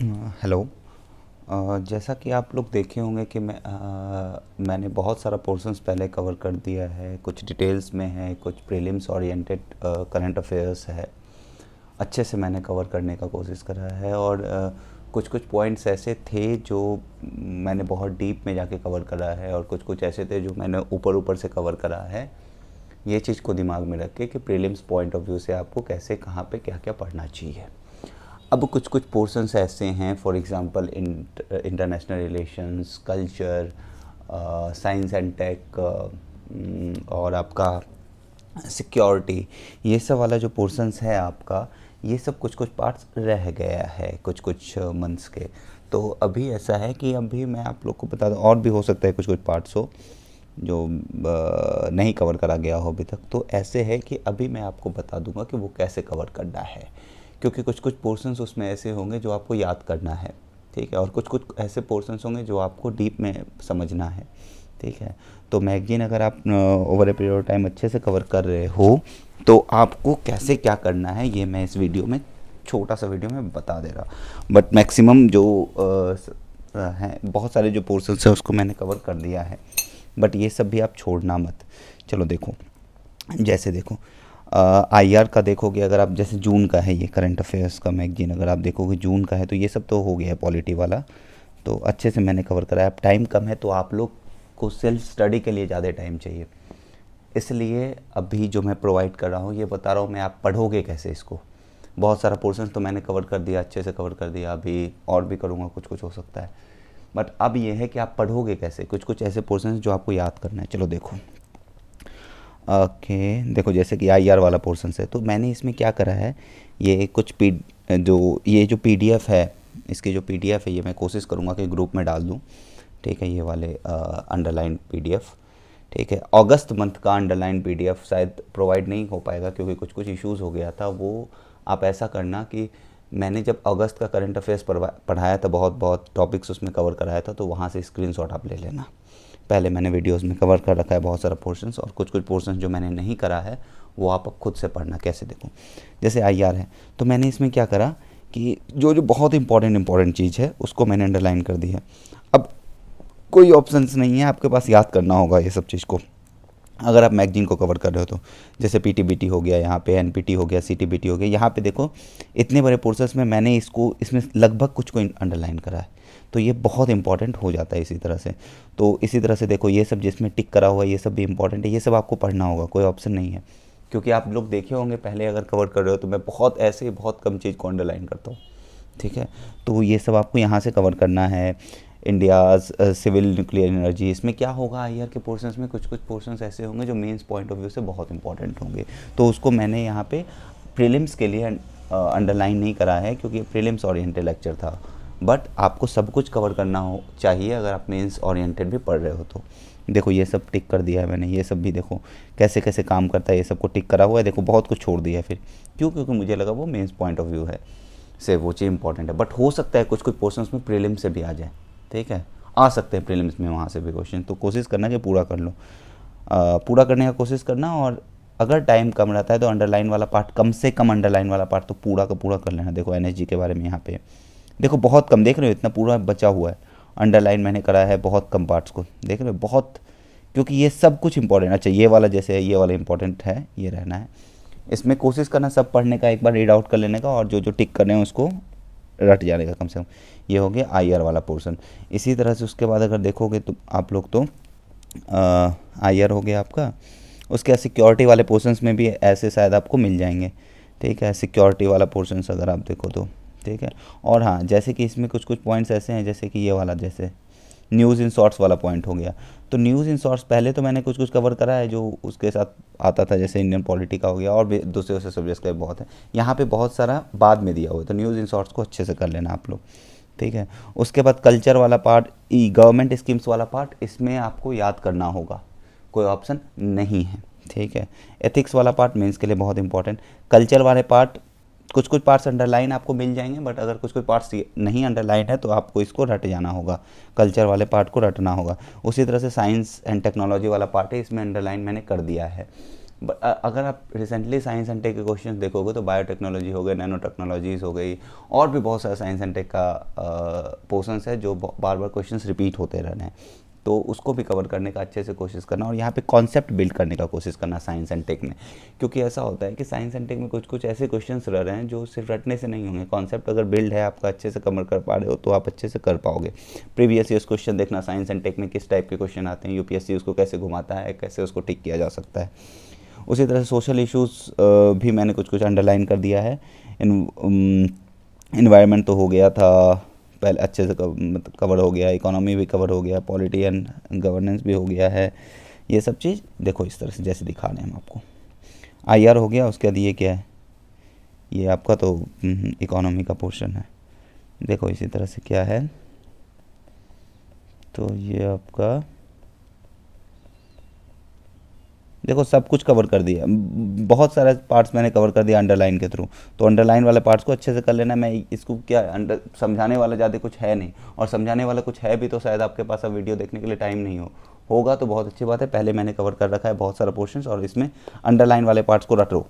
hello जैसा कि आप लोग देखे होंगे कि मैं आ, मैंने बहुत सारा पोर्शंस पहले कवर कर दिया है कुछ डिटेल्स में है कुछ प्रीलिम्स ओरिएंटेड करंट अफेयर्स है अच्छे से मैंने कवर करने का कोशिश करा है और आ, कुछ कुछ पॉइंट्स ऐसे थे जो मैंने बहुत डीप में जाके कवर करा है और कुछ कुछ ऐसे थे जो मैंने ऊपर ऊपर से कवर करा है ये चीज़ को दिमाग में रख के कि प्रीलिम्स पॉइंट ऑफ व्यू से आपको कैसे कहाँ पे क्या क्या पढ़ना चाहिए अब कुछ कुछ पोर्सन्स ऐसे हैं for example international relations culture science and tech और आपका सिक्योरिटी ये सब वाला जो पोर्सन्स है आपका ये सब कुछ कुछ पार्ट्स रह गया है कुछ कुछ मंथ्स के तो अभी ऐसा है कि अभी मैं आप लोग को बता दूँ और भी हो सकता है कुछ कुछ पार्ट्स हो जो uh, नहीं कवर करा गया हो अभी तक तो ऐसे है कि अभी मैं आपको बता दूंगा कि वो कैसे कवर करना है क्योंकि कुछ कुछ पोर्सन्स उसमें ऐसे होंगे जो आपको याद करना है ठीक है और कुछ कुछ ऐसे पोर्सन्स होंगे जो आपको डीप में समझना है ठीक है तो मैगजीन अगर आप ओवर ए पीरियड टाइम अच्छे से कवर कर रहे हो तो आपको कैसे क्या करना है ये मैं इस वीडियो में छोटा सा वीडियो में बता दे रहा बट मैक्सिमम जो हैं बहुत सारे जो पोर्सन्स हैं उसको मैंने कवर कर दिया है बट ये सब भी आप छोड़ना मत चलो देखो जैसे देखो आई आर का देखोगे अगर आप जैसे जून का है ये करंट अफेयर्स का मैगजीन अगर आप देखोगे जून का है तो ये सब तो हो गया है पॉलिटी वाला तो अच्छे से मैंने कवर कराया अब टाइम कम है तो आप लोग को सेल्फ स्टडी के लिए ज़्यादा टाइम चाहिए इसलिए अभी जो मैं प्रोवाइड कर रहा हूँ ये बता रहा हूँ मैं आप पढ़ोगे कैसे इसको बहुत सारा पोर्सन तो मैंने कवर कर दिया अच्छे से कवर कर दिया अभी और भी करूँगा कुछ कुछ हो सकता है बट अब ये है कि आप पढ़ोगे कैसे कुछ कुछ ऐसे पोर्सन जो आपको याद करना है चलो देखो ओके देखो जैसे कि आई वाला पोर्सन है तो मैंने इसमें क्या करा है ये कुछ पी जो ये जो पी है इसकी जो पी है ये मैं कोशिश करूँगा कि ग्रुप में डाल दूँ ठीक है ये वाले अंडरलाइन पी ठीक है अगस्त मंथ का अंडरलाइन पी शायद प्रोवाइड नहीं हो पाएगा क्योंकि कुछ कुछ इश्यूज़ हो गया था वो आप ऐसा करना कि मैंने जब अगस्त का करंट अफेयर्स पढ़ाया था बहुत बहुत टॉपिक्स उसमें कवर कराया था तो वहाँ से स्क्रीनशॉट आप ले लेना पहले मैंने वीडियोस में कवर कर रखा है बहुत सारा पोर्शंस और कुछ कुछ पोर्शंस जो मैंने नहीं करा है वो आप खुद से पढ़ना कैसे देखो जैसे आई है तो मैंने इसमें क्या करा कि जो जो बहुत इंपॉर्टेंट इंपॉर्टेंट चीज़ है उसको मैंने अंडरलाइन कर दी है अब कोई ऑप्शन नहीं है आपके पास याद करना होगा ये सब चीज़ को अगर आप मैगजीन को कवर कर रहे हो तो जैसे पीटीबीटी हो गया यहाँ पे एनपीटी हो गया सीटीबीटी हो गया यहाँ पे देखो इतने बड़े पोर्सेस में मैंने इसको इसमें लगभग कुछ को अंडरलाइन करा है तो ये बहुत इंपॉर्टेंट हो जाता है इसी तरह से तो इसी तरह से देखो ये सब जिसमें टिक करा हुआ है ये सब भी इंपॉर्टेंट है ये सब आपको पढ़ना होगा कोई ऑप्शन नहीं है क्योंकि आप लोग देखे होंगे पहले अगर कवर कर रहे हो तो मैं बहुत ऐसे बहुत कम चीज़ को अंडरलाइन करता हूँ ठीक है तो ये सब आपको यहाँ से कवर करना है इंडियाज सिविल न्यूक्लियर एनर्जी इसमें क्या होगा आई के पोर्शंस में कुछ कुछ पोर्शंस ऐसे होंगे जो मेंस पॉइंट ऑफ व्यू से बहुत इंपॉर्टेंट होंगे तो उसको मैंने यहाँ पे प्रीलिम्स के लिए अंडरलाइन नहीं करा है क्योंकि प्रीलिम्स ओरिएंटेड लेक्चर था बट आपको सब कुछ कवर करना हो चाहिए अगर आप मेंस ओरिएंटेड भी पढ़ रहे हो तो देखो ये सब टिक कर दिया है मैंने ये सब भी देखो कैसे कैसे काम करता है ये सबको टिक करा हुआ है देखो बहुत कुछ छोड़ दिया है फिर क्यों क्योंकि मुझे लगा वो मेंस पॉइंट ऑफ व्यू है से वो चीज़ इंपॉर्टेंट है बट हो सकता है कुछ कुछ पोर्सन में प्रीलिम से भी आ जाए ठीक है आ सकते हैं प्रीलिम्स में वहाँ से भी क्वेश्चन तो कोशिश करना कि पूरा कर लो पूरा करने का कोशिश करना और अगर टाइम कम रहता है तो अंडरलाइन वाला पार्ट कम से कम अंडरलाइन वाला पार्ट तो पूरा का पूरा कर लेना देखो एन के बारे में यहाँ पे देखो बहुत कम देख रहे हो इतना पूरा बचा हुआ है अंडरलाइन मैंने करा है बहुत कम पार्ट्स को देख रहे हो बहुत क्योंकि ये सब कुछ इंपॉर्टेंट अच्छा ये वाला जैसे है ये वाला इंपॉर्टेंट है ये रहना है इसमें कोशिश करना सब पढ़ने का एक बार रीड आउट कर लेने का और जो जो टिक करने हैं उसको रट जाने का कम से कम ये हो गया आई आर वाला पोर्सन इसी तरह से उसके बाद अगर देखोगे तो आप लोग तो आई आर हो गया आपका उसके सिक्योरिटी वाले पोर्सन्स में भी ऐसे शायद आपको मिल जाएंगे ठीक है सिक्योरिटी वाला पोर्सन्स अगर आप देखो तो ठीक है और हाँ जैसे कि इसमें कुछ कुछ पॉइंट्स ऐसे हैं जैसे कि ये वाला जैसे न्यूज़ इन शॉर्ट्स वाला पॉइंट हो गया तो न्यूज़ इन शॉर्ट्स पहले तो मैंने कुछ कुछ कवर करा है जो उसके साथ आता था जैसे इंडियन पॉलिटी का हो गया और भी दूसरे दूसरे सब्जेक्ट्स का बहुत है यहाँ पे बहुत सारा बाद में दिया हुआ है तो न्यूज़ इन शॉर्ट्स को अच्छे से कर लेना आप लोग ठीक है उसके बाद कल्चर वाला पार्ट ई गवर्नमेंट स्कीम्स वाला पार्ट इसमें आपको याद करना होगा कोई ऑप्शन नहीं है ठीक है एथिक्स वाला पार्ट मेंस के लिए बहुत इंपॉर्टेंट कल्चर वाले पार्ट कुछ कुछ पार्ट्स अंडरलाइन आपको मिल जाएंगे बट अगर कुछ कुछ पार्ट्स नहीं अंडरलाइन है तो आपको इसको रट जाना होगा कल्चर वाले पार्ट को रटना होगा उसी तरह से साइंस एंड टेक्नोलॉजी वाला पार्ट है इसमें अंडरलाइन मैंने कर दिया है अगर आप रिसेंटली साइंस एंड टेक के क्वेश्चन देखोगे तो बायोटेक्नोलॉजी हो गई नैनो टेक्नोलॉजीज़ हो गई और भी बहुत सारे साइंस एंड टेक का पोर्सन्स है जो बार बार क्वेश्चन रिपीट होते रहने हैं तो उसको भी कवर करने का अच्छे से कोशिश करना और यहाँ पे कॉन्सेप्ट बिल्ड करने का कोशिश करना साइंस एंड टेक में क्योंकि ऐसा होता है कि साइंस एंड टेक में कुछ कुछ ऐसे क्वेश्चंस रह रहे हैं जो सिर्फ रटने से नहीं होंगे कॉन्सेप्ट अगर बिल्ड है आपका अच्छे से कवर कर पा रहे हो तो आप अच्छे से कर पाओगे प्रीवियस ईयर क्वेश्चन देखना साइंस एंड टेक में किस टाइप के क्वेश्चन आते हैं यूपीएससी उसको कैसे घुमाता है कैसे उसको टिक किया जा सकता है उसी तरह सोशल इशूज़ भी मैंने कुछ कुछ अंडरलाइन कर दिया है इन्वायरमेंट um, तो हो गया था पहले अच्छे से कवर हो गया इकोनॉमी भी कवर हो गया पॉलिटी एंड गवर्नेंस भी हो गया है ये सब चीज़ देखो इस तरह से जैसे दिखा रहे हैं हम आपको आई आर हो गया उसके बाद ये क्या है ये आपका तो इकोनॉमी हम्म, का पोर्शन है देखो इसी तरह से क्या है तो ये आपका देखो सब कुछ कवर कर दिया बहुत सारे पार्ट्स मैंने कवर कर दिया अंडरलाइन के थ्रू तो अंडरलाइन वाले पार्ट्स को अच्छे से कर लेना मैं इसको क्या अंडर समझाने वाला ज़्यादा कुछ है नहीं और समझाने वाला कुछ है भी तो शायद आपके पास अब वीडियो देखने के लिए टाइम नहीं हो होगा तो बहुत अच्छी बात है पहले मैंने कवर कर रखा है बहुत सारा पोर्शन और इसमें अंडरलाइन वाले पार्ट्स को रटो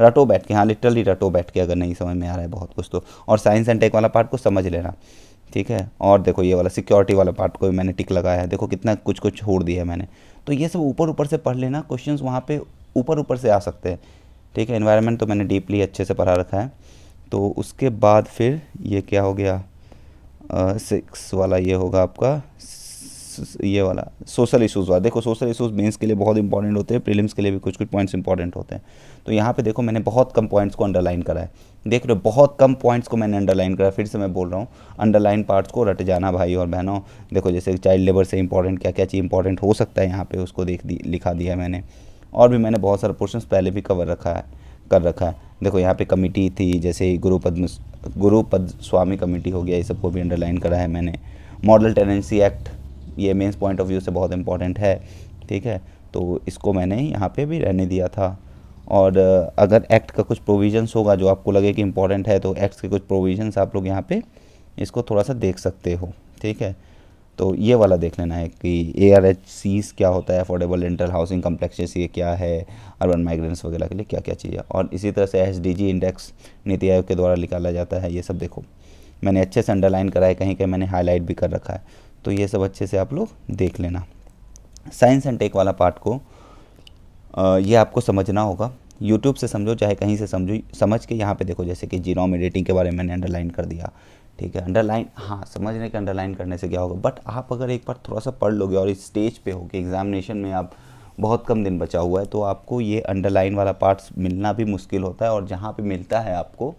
रटो बैठ के हाँ लिटरली रटो बैठ के अगर नहीं समझ में आ रहा है बहुत कुछ तो और साइंस एंड टेक वाला पार्ट को समझ लेना ठीक है और देखो ये वाला सिक्योरिटी वाला पार्ट को भी मैंने टिक लगाया है देखो कितना कुछ कुछ छोड़ दिया है मैंने तो ये सब ऊपर ऊपर से पढ़ लेना क्वेश्चन वहाँ पर ऊपर ऊपर से आ सकते हैं ठीक है इन्वायरमेंट तो मैंने डीपली अच्छे से पढ़ा रखा है तो उसके बाद फिर ये क्या हो गया सिक्स वाला ये होगा आपका ये वाला सोशल इशूज़ वाला देखो सोशल इशूज़ मेंस के लिए बहुत इंपॉर्टेंट होते हैं प्रीलिम्स के लिए भी कुछ कुछ पॉइंट्स इंपॉर्टेंट होते हैं तो यहाँ पे देखो मैंने बहुत कम पॉइंट्स को अंडरलाइन करा है देख रहे हो बहुत कम पॉइंट्स को मैंने अंडरलाइन करा फिर से मैं बोल रहा हूँ अंडरलाइन पार्ट्स को रट जाना भाई और बहनों देखो जैसे चाइल्ड लेबर से इंपॉर्टेंट क्या क्या चीज़ इंपॉर्टेंट हो सकता है यहाँ पर उसको देख दी लिखा दिया है मैंने और भी मैंने बहुत सारे पोर्शन पहले भी कवर रखा है कर रखा है देखो यहाँ पे कमेटी थी जैसे गुरु पद्म गुरु पद स्वामी कमेटी हो गया ये सबको भी अंडरलाइन करा है मैंने मॉडल टेनेंसी एक्ट ये मेंस पॉइंट ऑफ व्यू से बहुत इंपॉर्टेंट है ठीक है तो इसको मैंने यहाँ पे भी रहने दिया था और अगर एक्ट का कुछ प्रोविजंस होगा जो आपको लगे कि इम्पॉर्टेंट है तो एक्ट के कुछ प्रोविजंस आप लोग यहाँ पे इसको थोड़ा सा देख सकते हो ठीक है तो ये वाला देख लेना है कि ए आर एच सीज क्या होता है अफोर्डेबल रेंटल हाउसिंग कम्प्लेक्सेस ये क्या है अर्बन माइग्रेंट्स वगैरह के लिए क्या क्या चाहिए और इसी तरह से एस डी जी इंडेक्स नीति आयोग के द्वारा निकाला जाता है ये सब देखो मैंने अच्छे से अंडरलाइन करा है कहीं कहीं मैंने हाईलाइट भी कर रखा है तो ये सब अच्छे से आप लोग देख लेना साइंस एंड टेक वाला पार्ट को ये आपको समझना होगा यूट्यूब से समझो चाहे कहीं से समझो समझ के यहाँ पे देखो जैसे कि जीनोम एडिटिंग के बारे में मैंने अंडरलाइन कर दिया ठीक है अंडरलाइन हाँ समझने के अंडरलाइन करने से क्या होगा बट आप अगर एक बार थोड़ा सा पढ़ लोगे और इस स्टेज पे होगे एग्जामिनेशन में आप बहुत कम दिन बचा हुआ है तो आपको ये अंडरलाइन वाला पार्ट्स मिलना भी मुश्किल होता है और जहाँ पर मिलता है आपको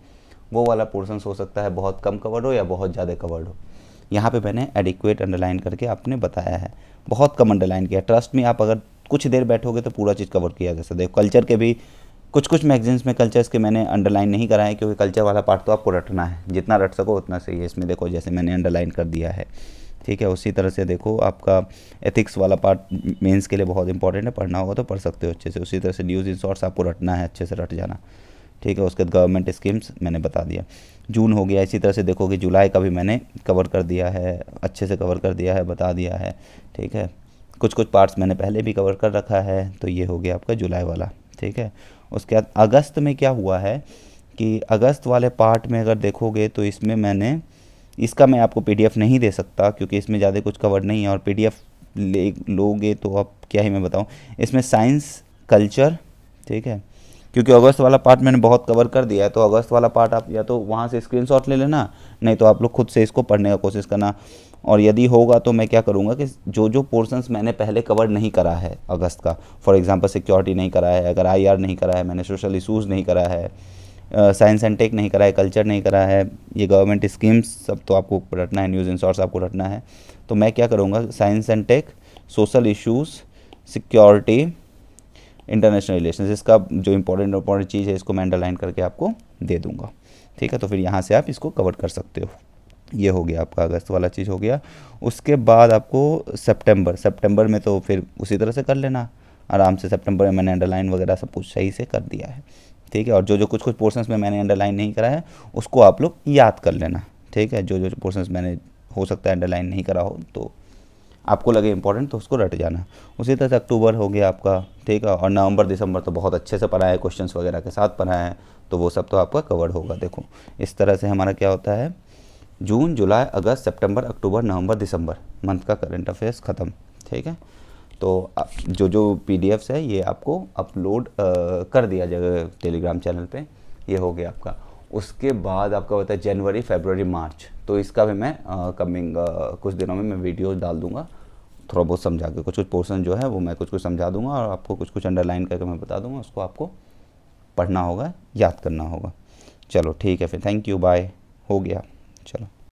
वो वाला पोर्सन हो सकता है बहुत कम कवर्ड हो या बहुत ज़्यादा कवर्ड हो यहाँ पे मैंने एडिक्वेट अंडरलाइन करके आपने बताया है बहुत कम अंडरलाइन किया ट्रस्ट में आप अगर कुछ देर बैठोगे तो पूरा चीज़ कवर किया जा सकता है कल्चर के भी कुछ कुछ मैगजीन्स में कल्चर्स के मैंने अंडरलाइन नहीं कराए क्योंकि कल्चर वाला पार्ट तो आपको रटना है जितना रट सको उतना सही है इसमें देखो जैसे मैंने अंडरलाइन कर दिया है ठीक है उसी तरह से देखो आपका एथिक्स वाला पार्ट मेंस के लिए बहुत इंपॉर्टेंट है पढ़ना होगा तो पढ़ सकते हो अच्छे से उसी तरह से न्यूज़ इन शॉर्ट्स आपको रटना है अच्छे से रट जाना ठीक है उसके बाद गवर्नमेंट स्कीम्स मैंने बता दिया जून हो गया इसी तरह से देखोगे जुलाई का भी मैंने कवर कर दिया है अच्छे से कवर कर दिया है बता दिया है ठीक है कुछ कुछ पार्ट्स मैंने पहले भी कवर कर रखा है तो ये हो गया आपका जुलाई वाला ठीक है उसके बाद अगस्त में क्या हुआ है कि अगस्त वाले पार्ट में अगर देखोगे तो इसमें मैंने इसका मैं आपको पीडीएफ नहीं दे सकता क्योंकि इसमें ज़्यादा कुछ कवर नहीं है और पीडीएफ ले लोगे तो आप क्या ही मैं बताऊँ इसमें साइंस कल्चर ठीक है क्योंकि अगस्त वाला पार्ट मैंने बहुत कवर कर दिया है तो अगस्त वाला पार्ट आप या तो वहाँ से स्क्रीनशॉट ले लेना नहीं तो आप लोग खुद से इसको पढ़ने का कोशिश करना और यदि होगा तो मैं क्या करूँगा कि जो जो पोर्सन्स मैंने पहले कवर नहीं करा है अगस्त का फॉर एग्ज़ाम्पल सिक्योरिटी नहीं करा है अगर आई नहीं करा है मैंने सोशल इशूज़ नहीं करा है साइंस एंड टेक नहीं करा है कल्चर नहीं करा है ये गवर्नमेंट स्कीम्स सब तो आपको रटना है न्यूज़ इन शॉर्ट्स आपको रटना है तो मैं क्या करूँगा science and tech social issues security international relation इसका जो इंपॉर्टेंट इंपॉर्टेंट चीज़ है इसको मैं अंडरलाइन करके आपको दे दूँगा ठीक है तो फिर यहाँ से आप इसको कवर कर सकते हो ये हो गया आपका अगस्त वाला चीज़ हो गया उसके बाद आपको सितंबर सितंबर में तो फिर उसी तरह से कर लेना आराम से सितंबर में मैंने अंडरलाइन वगैरह सब कुछ सही से कर दिया है ठीक है और जो जो कुछ कुछ पोर्शंस में मैंने अंडरलाइन नहीं करा है उसको आप लोग याद कर लेना ठीक है जो जो पोर्शंस मैंने हो सकता है अंडरलाइन नहीं करा हो तो आपको लगे इंपॉर्टेंट तो उसको रट जाना उसी तरह से अक्टूबर हो गया आपका ठीक है और नवंबर दिसंबर तो बहुत अच्छे से पढ़ाए क्वेश्चन वगैरह के साथ पढ़ाए हैं तो वो सब तो आपका कवर्ड होगा देखो इस तरह से हमारा क्या होता है जून जुलाई अगस्त सितंबर अक्टूबर नवंबर दिसंबर मंथ का करंट अफेयर्स ख़त्म ठीक है तो जो जो पी है ये आपको अपलोड कर दिया जाएगा टेलीग्राम चैनल पर ये हो गया आपका उसके बाद आपका होता है जनवरी फेबररी मार्च तो इसका भी मैं कमिंग कुछ दिनों में मैं वीडियो डाल दूंगा थोड़ा बहुत समझा के कुछ कुछ पोर्सन जो है वो मैं कुछ कुछ समझा दूंगा और आपको कुछ कुछ अंडरलाइन करके मैं बता दूंगा उसको आपको पढ़ना होगा याद करना होगा चलो ठीक है फिर थैंक यू बाय हो गया चलो